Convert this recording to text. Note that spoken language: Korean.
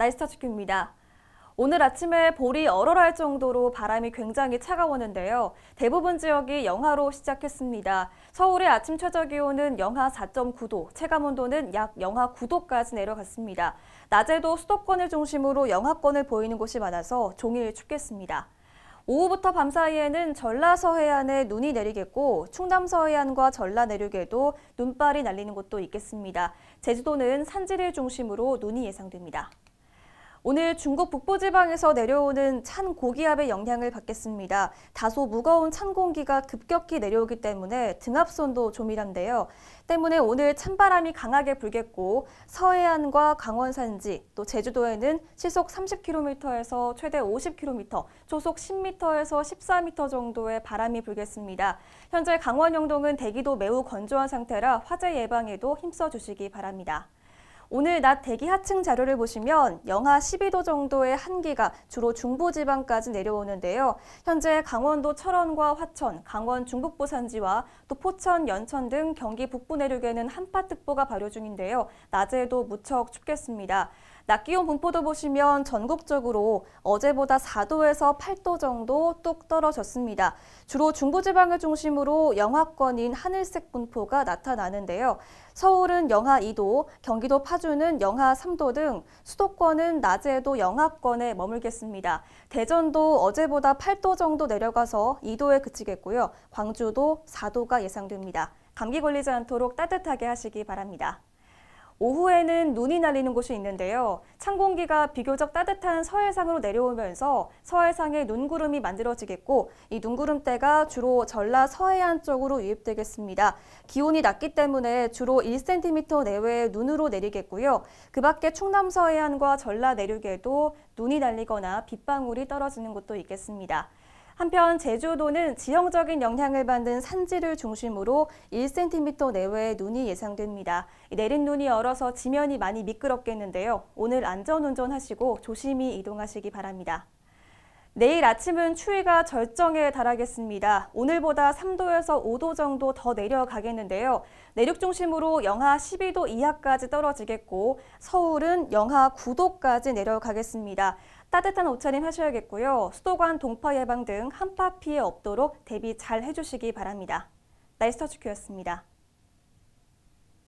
나이스터축입니다 오늘 아침에 볼이 얼얼할 정도로 바람이 굉장히 차가웠는데요. 대부분 지역이 영하로 시작했습니다. 서울의 아침 최저 기온은 영하 4.9도, 체감 온도는 약 영하 9도까지 내려갔습니다. 낮에도 수도권을 중심으로 영하권을 보이는 곳이 많아서 종일 춥겠습니다. 오후부터 밤 사이에는 전라 서해안에 눈이 내리겠고 충남 서해안과 전라 내륙에도 눈발이 날리는 곳도 있겠습니다. 제주도는 산지를 중심으로 눈이 예상됩니다. 오늘 중국 북부지방에서 내려오는 찬 고기압의 영향을 받겠습니다. 다소 무거운 찬 공기가 급격히 내려오기 때문에 등압선도 조밀한데요. 때문에 오늘 찬바람이 강하게 불겠고 서해안과 강원산지 또 제주도에는 시속 30km에서 최대 50km, 초속 10m에서 14m 정도의 바람이 불겠습니다. 현재 강원 영동은 대기도 매우 건조한 상태라 화재 예방에도 힘써 주시기 바랍니다. 오늘 낮 대기 하층 자료를 보시면 영하 12도 정도의 한기가 주로 중부지방까지 내려오는데요. 현재 강원도 철원과 화천, 강원 중북부 산지와 또 포천, 연천 등 경기 북부 내륙에는 한파특보가 발효 중인데요. 낮에도 무척 춥겠습니다. 낮 기온 분포도 보시면 전국적으로 어제보다 4도에서 8도 정도 뚝 떨어졌습니다. 주로 중부지방을 중심으로 영하권인 하늘색 분포가 나타나는데요. 서울은 영하 2도, 경기도 파주는 영하 3도 등 수도권은 낮에도 영하권에 머물겠습니다. 대전도 어제보다 8도 정도 내려가서 2도에 그치겠고요. 광주도 4도가 예상됩니다. 감기 걸리지 않도록 따뜻하게 하시기 바랍니다. 오후에는 눈이 날리는 곳이 있는데요. 찬 공기가 비교적 따뜻한 서해상으로 내려오면서 서해상에 눈구름이 만들어지겠고 이 눈구름대가 주로 전라 서해안 쪽으로 유입되겠습니다. 기온이 낮기 때문에 주로 1cm 내외의 눈으로 내리겠고요. 그 밖에 충남 서해안과 전라 내륙에도 눈이 날리거나 빗방울이 떨어지는 곳도 있겠습니다. 한편 제주도는 지형적인 영향을 받는 산지를 중심으로 1cm 내외의 눈이 예상됩니다. 내린 눈이 얼어서 지면이 많이 미끄럽겠는데요. 오늘 안전운전하시고 조심히 이동하시기 바랍니다. 내일 아침은 추위가 절정에 달하겠습니다. 오늘보다 3도에서 5도 정도 더 내려가겠는데요. 내륙 중심으로 영하 12도 이하까지 떨어지겠고 서울은 영하 9도까지 내려가겠습니다. 따뜻한 옷차림 하셔야겠고요. 수도관 동파 예방 등 한파 피해 없도록 대비 잘 해주시기 바랍니다. 날스터 주큐였습니다.